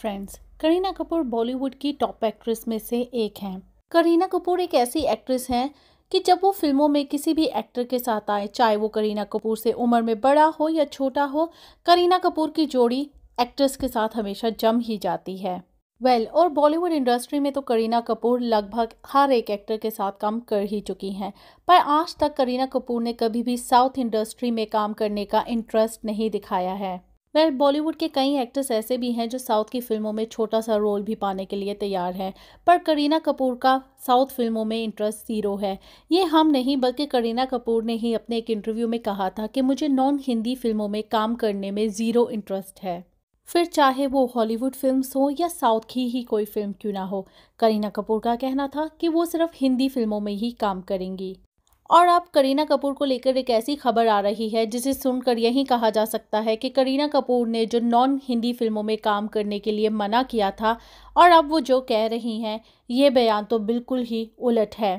friends Kareena Kapoor Bollywood की top actress में से एक हैं करीना कपूर एक ऐसी एक्ट्रेस हैं कि जब वो फिल्मों में किसी भी एक्टर के साथ आए चाहे वो करीना कपूर से उम्र में बड़ा हो या छोटा हो करीना कपूर की जोड़ी एक्ट्रेस के साथ हमेशा जम ही जाती है वेल well, और बॉलीवुड इंडस्ट्री में तो करीना कपूर लगभग हर एक एक्टर के साथ काम कर ही चुकी हैं पर आज तक करीना कपूर ने कभी भी साउथ इंडस्ट्री में काम करने का इंटरेस्ट नहीं दिखाया है वह बॉलीवुड के कई एक्टर्स ऐसे भी हैं जो साउथ की फिल्मों में छोटा सा रोल भी पाने के लिए तैयार हैं पर करीना कपूर का साउथ फिल्मों में इंटरेस्ट ज़ीरो है ये हम नहीं बल्कि करीना कपूर ने ही अपने एक इंटरव्यू में कहा था कि मुझे नॉन हिंदी फिल्मों में काम करने में ज़ीरो इंटरेस्ट है फिर चाहे वो हॉलीवुड फिल्म्स हो या साउथ की ही कोई फिल्म क्यों ना हो करीना कपूर का कहना था कि वो सिर्फ हिंदी फिल्मों में ही काम करेंगी और अब करीना कपूर को लेकर एक ऐसी खबर आ रही है जिसे सुनकर यही कहा जा सकता है कि करीना कपूर ने जो नॉन हिंदी फिल्मों में काम करने के लिए मना किया था और अब वो जो कह रही हैं ये बयान तो बिल्कुल ही उलट है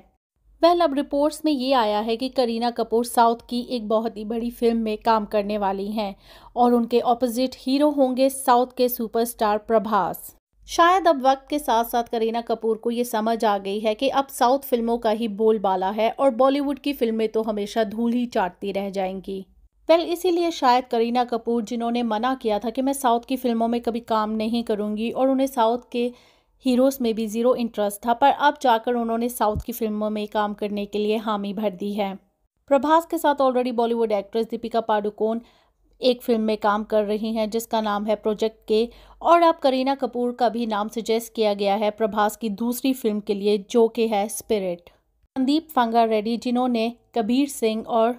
वह अब रिपोर्ट्स में ये आया है कि करीना कपूर साउथ की एक बहुत ही बड़ी फिल्म में काम करने वाली हैं और उनके ऑपोजिट हीरो होंगे साउथ के सुपरस्टार प्रभास शायद अब वक्त के साथ साथ करीना कपूर को ये समझ आ गई है कि अब साउथ फिल्मों का ही बोलबाला है और बॉलीवुड की फिल्में तो हमेशा धूल ही चाटती रह जाएंगी वेल इसीलिए शायद करीना कपूर जिन्होंने मना किया था कि मैं साउथ की फिल्मों में कभी काम नहीं करूँगी और उन्हें साउथ के हीरोज़ में भी ज़ीरो इंटरेस्ट था पर अब जाकर उन्होंने साउथ की फिल्मों में काम करने के लिए हामी भर दी है प्रभास के साथ ऑलरेडी बॉलीवुड एक्ट्रेस दीपिका पाडुकोण एक फिल्म में काम कर रही हैं जिसका नाम है प्रोजेक्ट के और अब करीना कपूर का भी नाम सजेस्ट किया गया है प्रभास की दूसरी फिल्म के लिए जो कि है स्पिरिट संदीप फांगा रेड्डी जिन्होंने कबीर सिंह और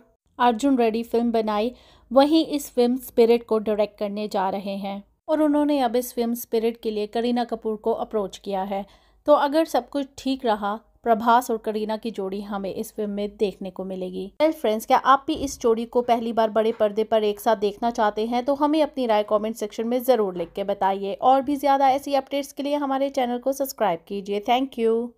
अर्जुन रेड्डी फिल्म बनाई वहीं इस फिल्म स्पिरिट को डायरेक्ट करने जा रहे हैं और उन्होंने अब इस फिल्म स्पिरिट के लिए करीना कपूर को अप्रोच किया है तो अगर सब कुछ ठीक रहा प्रभास और करीना की जोड़ी हमें इस फिल्म में देखने को मिलेगी वेल फ्रेंड्स क्या आप भी इस जोड़ी को पहली बार बड़े पर्दे पर एक साथ देखना चाहते हैं तो हमें अपनी राय कमेंट सेक्शन में ज़रूर लिख के बताइए और भी ज़्यादा ऐसी अपडेट्स के लिए हमारे चैनल को सब्सक्राइब कीजिए थैंक यू